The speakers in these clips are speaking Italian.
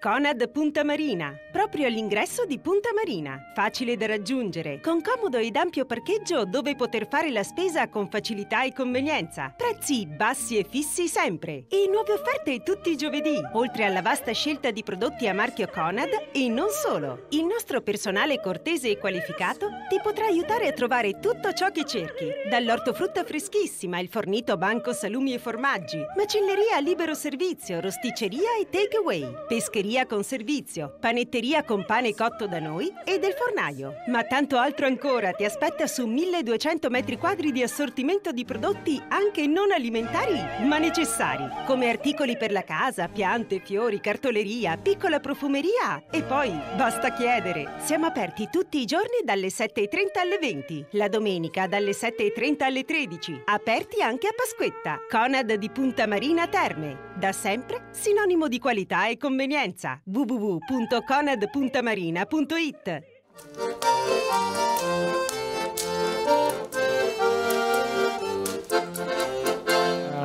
Conad Punta Marina, proprio all'ingresso di Punta Marina. Facile da raggiungere, con comodo ed ampio parcheggio dove poter fare la spesa con facilità e convenienza. Prezzi bassi e fissi sempre. E nuove offerte tutti i giovedì, oltre alla vasta scelta di prodotti a marchio Conad e non solo. Il nostro personale cortese e qualificato ti potrà aiutare a trovare tutto ciò che cerchi, dall'ortofrutta freschissima, il fornito banco salumi e formaggi, macelleria a libero servizio, rosticceria e takeaway, pescheria panetteria con servizio, panetteria con pane cotto da noi e del fornaio. Ma tanto altro ancora ti aspetta su 1200 metri quadri di assortimento di prodotti anche non alimentari, ma necessari, come articoli per la casa, piante, fiori, cartoleria, piccola profumeria e poi basta chiedere. Siamo aperti tutti i giorni dalle 7.30 alle 20, la domenica dalle 7.30 alle 13, aperti anche a Pasquetta, Conad di Punta Marina Terme, da sempre sinonimo di qualità e convenienza. Sicilia www.conad.marina.it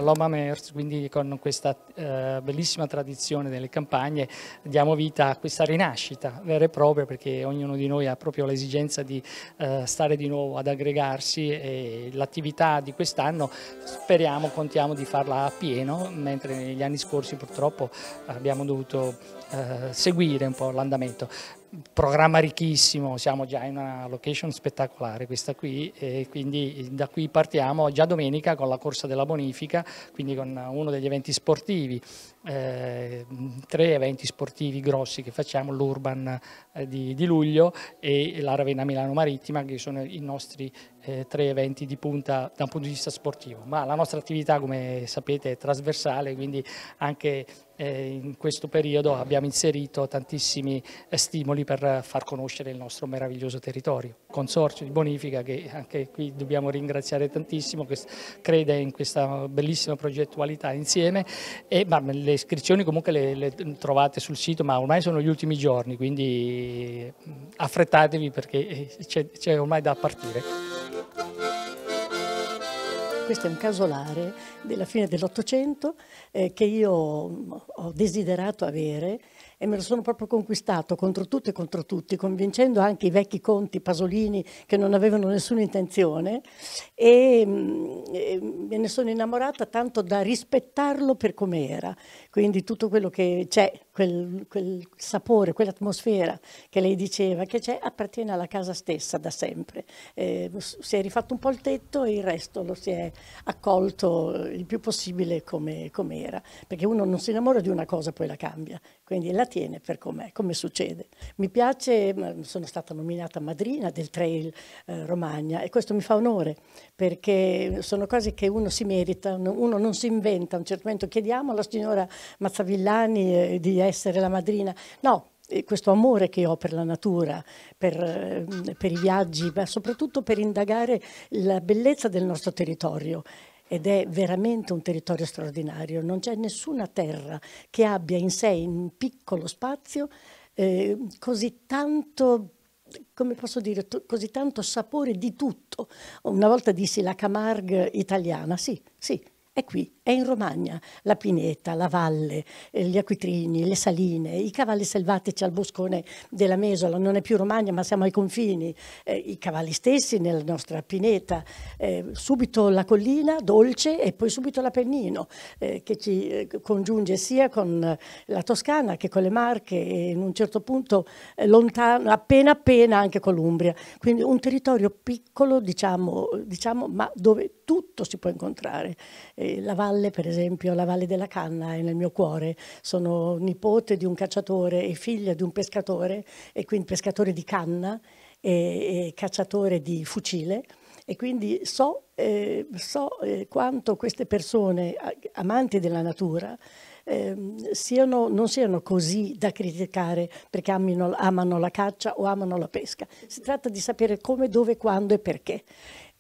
Loma Mers, quindi con questa eh, bellissima tradizione delle campagne diamo vita a questa rinascita vera e propria perché ognuno di noi ha proprio l'esigenza di eh, stare di nuovo ad aggregarsi e l'attività di quest'anno speriamo, contiamo di farla a pieno, mentre negli anni scorsi purtroppo abbiamo dovuto eh, seguire un po' l'andamento programma ricchissimo, siamo già in una location spettacolare questa qui e quindi da qui partiamo già domenica con la corsa della bonifica, quindi con uno degli eventi sportivi, eh, tre eventi sportivi grossi che facciamo, l'Urban eh, di, di, luglio e la Ravenna Milano Marittima che sono i nostri eh, tre eventi di punta da un punto di vista sportivo, ma la nostra attività come sapete è trasversale quindi anche in questo periodo abbiamo inserito tantissimi eh, stimoli per far conoscere il nostro meraviglioso territorio. Il Consorzio di bonifica che anche qui dobbiamo ringraziare tantissimo, che crede in questa bellissima progettualità insieme e, ma, le iscrizioni comunque le, le, mm, trovate sul sito ma ormai sono gli ultimi giorni quindi mm, affrettatevi perché eh, c'è ormai da partire questo è un casolare della fine dell'Ottocento eh, che io ho desiderato avere e me lo sono proprio conquistato contro tutto e contro tutti, convincendo anche i vecchi conti pasolini che non avevano nessuna intenzione e, mm, e me ne sono innamorata tanto da rispettarlo per com'era, quindi tutto quello che c'è quel, quel sapore, quell'atmosfera che lei diceva che c'è, appartiene alla casa stessa da sempre. Eh, si è rifatto un po' il tetto e il resto lo si è accolto il più possibile come, come era, perché uno non si innamora di una cosa e poi la cambia, quindi la tiene per com'è, come succede. Mi piace, sono stata nominata madrina del Trail eh, Romagna e questo mi fa onore perché sono cose che uno si merita, uno non si inventa, a un certo momento chiediamo alla signora Mazzavillani eh, di essere la madrina, no, eh, questo amore che ho per la natura, per, eh, per i viaggi, ma soprattutto per indagare la bellezza del nostro territorio ed è veramente un territorio straordinario. Non c'è nessuna terra che abbia in sé in un piccolo spazio eh, così tanto come posso dire, così tanto sapore di tutto. Una volta dissi la Camargue italiana, sì, sì, è qui, è in Romagna, la pineta, la valle, eh, gli acquitrini, le saline, i cavalli selvatici al boscone della Mesola, non è più Romagna ma siamo ai confini, eh, i cavalli stessi nella nostra pineta, eh, subito la collina dolce e poi subito l'Apennino eh, che ci eh, congiunge sia con la Toscana che con le Marche e in un certo punto eh, lontano, appena appena anche con l'Umbria, quindi un territorio piccolo diciamo, diciamo ma dove tutto si può incontrare la valle, per esempio, la valle della Canna è nel mio cuore. Sono nipote di un cacciatore e figlia di un pescatore, e quindi pescatore di canna e, e cacciatore di fucile. E quindi so, eh, so eh, quanto queste persone, amanti della natura, ehm, Siano, non siano così da criticare perché amino, amano la caccia o amano la pesca. Si tratta di sapere come, dove, quando e perché.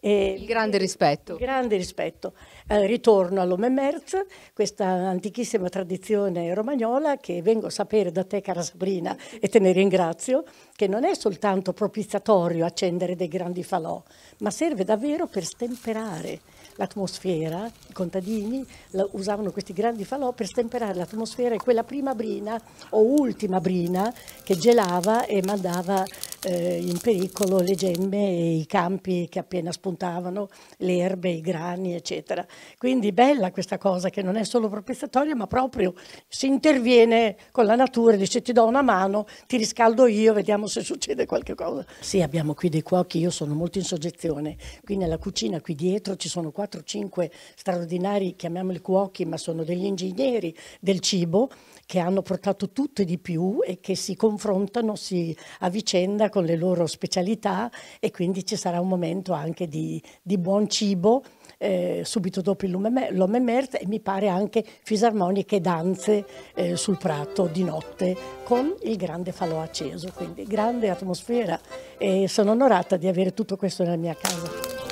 E, il grande rispetto. Il grande rispetto. Eh, ritorno all'Omemerz, questa antichissima tradizione romagnola che vengo a sapere da te, cara Sabrina, e te ne ringrazio, che non è soltanto propiziatorio accendere dei grandi falò, ma serve davvero per stemperare l'atmosfera, i contadini la, usavano questi grandi falò per stemperare l'atmosfera e quella prima brina o ultima brina che gelava e mandava eh, in pericolo le gemme e i campi che appena spuntavano, le erbe, i grani, eccetera. Quindi bella questa cosa che non è solo propensatoria, ma proprio si interviene con la natura, dice ti do una mano, ti riscaldo io, vediamo se succede qualche cosa. Sì, abbiamo qui dei cuochi, io sono molto in soggezione. Qui nella cucina, qui dietro, ci sono 4-5 straordinari, chiamiamoli cuochi, ma sono degli ingegneri del cibo che hanno portato tutto e di più e che si confrontano, si a con le loro specialità e quindi ci sarà un momento anche di, di buon cibo eh, subito dopo l'Homme Mert e mi pare anche fisarmoniche e danze eh, sul prato di notte con il grande falò acceso, quindi grande atmosfera e sono onorata di avere tutto questo nella mia casa.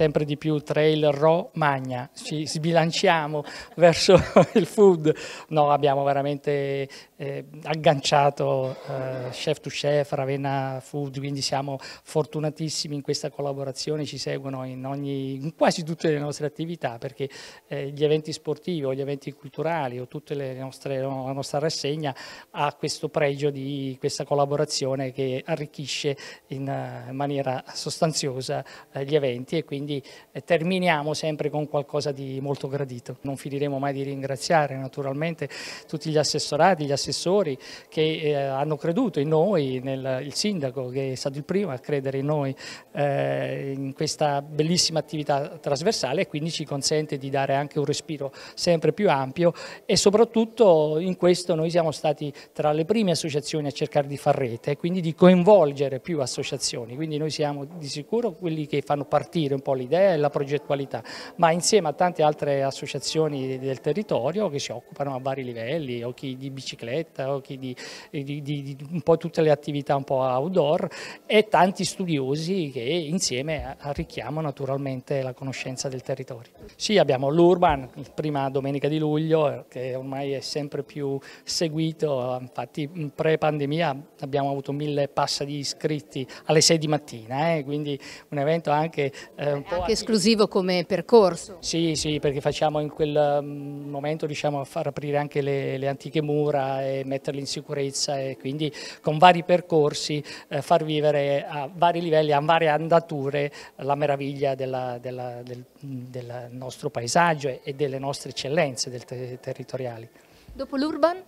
sempre di più trail ro magna, ci sbilanciamo verso il food, no abbiamo veramente eh, agganciato eh, chef to chef, Ravenna Food, quindi siamo fortunatissimi in questa collaborazione, ci seguono in, ogni, in quasi tutte le nostre attività perché eh, gli eventi sportivi o gli eventi culturali o tutta no, la nostra rassegna ha questo pregio di questa collaborazione che arricchisce in, in eh, maniera sostanziosa eh, gli eventi e quindi quindi eh, terminiamo sempre con qualcosa di molto gradito. Non finiremo mai di ringraziare naturalmente tutti gli assessorati, gli assessori che eh, hanno creduto in noi, nel, il sindaco che è stato il primo a credere in noi eh, in questa bellissima attività trasversale e quindi ci consente di dare anche un respiro sempre più ampio e soprattutto in questo noi siamo stati tra le prime associazioni a cercare di far rete e quindi di coinvolgere più associazioni, quindi noi siamo di sicuro quelli che fanno partire un po' l'idea e la progettualità, ma insieme a tante altre associazioni del territorio che si occupano a vari livelli, o chi di bicicletta, o chi di, di, di un po' tutte le attività un po' outdoor e tanti studiosi che insieme arricchiamo naturalmente la conoscenza del territorio. Sì, abbiamo l'Urban, prima domenica di luglio, che ormai è sempre più seguito, infatti pre-pandemia abbiamo avuto mille passa di iscritti alle 6 di mattina, eh, quindi un evento anche eh, po' anche esclusivo come percorso. Sì, sì, perché facciamo in quel mm, momento riusciamo a far aprire anche le, le antiche mura e metterle in sicurezza e quindi con vari percorsi eh, far vivere a vari livelli, a varie andature la meraviglia della, della, del, del, nostro paesaggio e delle nostre eccellenze del te territoriali. Dopo l'urban?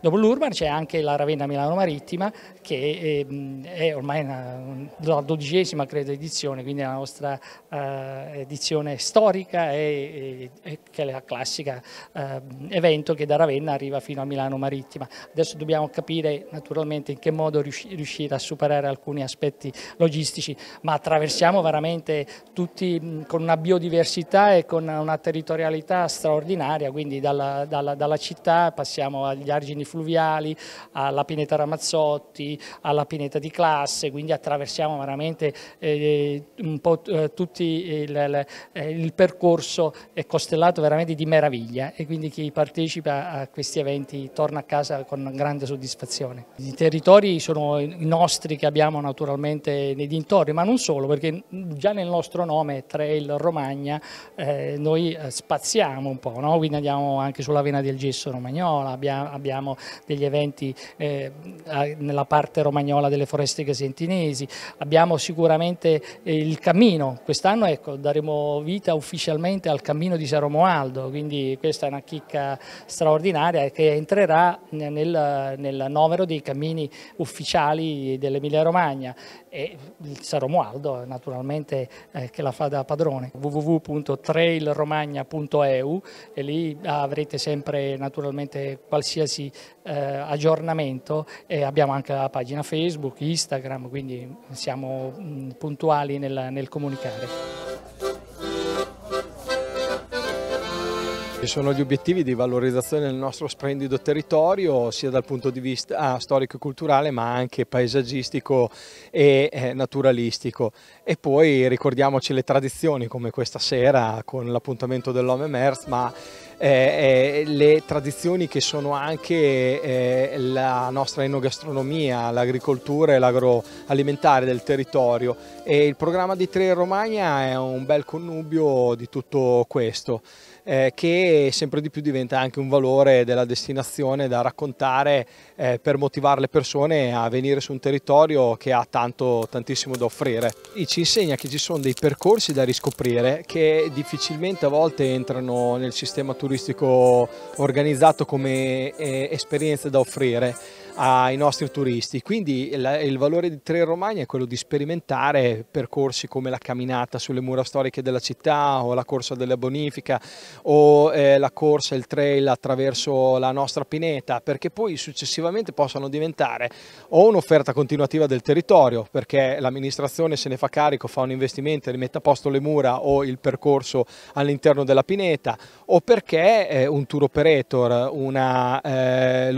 Dopo l'Urban c'è anche la Ravenna Milano Marittima che ehm, è, ormai una, la dodicesima credo edizione, quindi la nostra eh, edizione storica e, e, che è la classica ehm, evento che da Ravenna arriva fino a Milano Marittima. Adesso dobbiamo capire naturalmente in che modo riuscire a superare alcuni aspetti logistici, ma attraversiamo veramente tutti con una biodiversità e con una territorialità straordinaria, quindi dalla, dalla, dalla città passiamo agli argini confini fluviali, alla pineta Ramazzotti, alla pineta di classe, quindi attraversiamo veramente eh, un po' eh, tutto il, eh, il, percorso è costellato veramente di meraviglia e quindi chi partecipa a questi eventi torna a casa con grande soddisfazione. I territori sono i nostri che abbiamo naturalmente nei dintorni, ma non solo, perché già nel nostro nome, Trail Romagna, eh, noi eh, spaziamo un po', no? quindi andiamo anche sulla vena del gesso romagnola, abbiamo, abbiamo abbiamo degli eventi eh, nella parte romagnola delle foreste casentinesi, abbiamo sicuramente eh, il cammino, quest'anno ecco, daremo vita ufficialmente al cammino di San Romualdo, quindi questa è una chicca straordinaria che entrerà nel, nel novero dei cammini ufficiali dell'Emilia Romagna e il San Romualdo naturalmente eh, che la fa da padrone www.trailromagna.eu e lì avrete sempre naturalmente qualsiasi eh, aggiornamento e abbiamo anche la pagina Facebook, Instagram, quindi siamo mh, mm, puntuali nel, nel comunicare. sono gli obiettivi di valorizzazione del nostro splendido territorio sia dal punto di vista ah, storico-culturale e ma anche paesaggistico e eh, naturalistico e poi ricordiamoci le tradizioni come questa sera con l'appuntamento dell'Home Merz ma eh, eh, le tradizioni che sono anche eh, la nostra enogastronomia, l'agricoltura e l'agroalimentare del territorio e il programma di Tre Romagna è un bel connubio di tutto questo eh, che sempre di più diventa anche un valore della destinazione da raccontare eh, per motivare le persone a venire su un territorio che ha tanto, tantissimo da offrire. E ci insegna che ci sono dei percorsi da riscoprire che difficilmente a volte entrano nel sistema turistico organizzato come eh, esperienze da offrire ai nostri turisti. Quindi il, il valore di Trail Romagna è quello di sperimentare percorsi come la camminata sulle mura storiche della città o la corsa della bonifica o eh, la corsa, il trail attraverso la nostra pineta perché poi successivamente possano diventare o un'offerta continuativa del territorio perché l'amministrazione se ne fa carico, fa un investimento, e rimette a posto le mura o il percorso all'interno della pineta o perché eh, un tour operator, una, eh,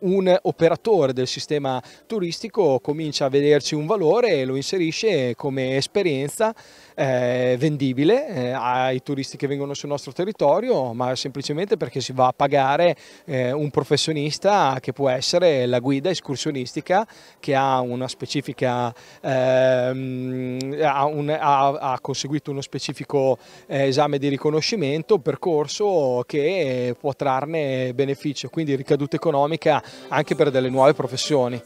un operatore operatore del sistema turistico comincia a vederci un valore e lo inserisce come esperienza eh, vendibile eh, ai turisti che vengono sul nostro territorio, ma semplicemente perché si va a pagare eh, un professionista che può essere la guida escursionistica che ha una specifica ehm, ha, un, ha, ha, conseguito uno specifico eh, esame di riconoscimento, percorso che può trarne beneficio, quindi ricaduta economica anche per delle nuove professioni.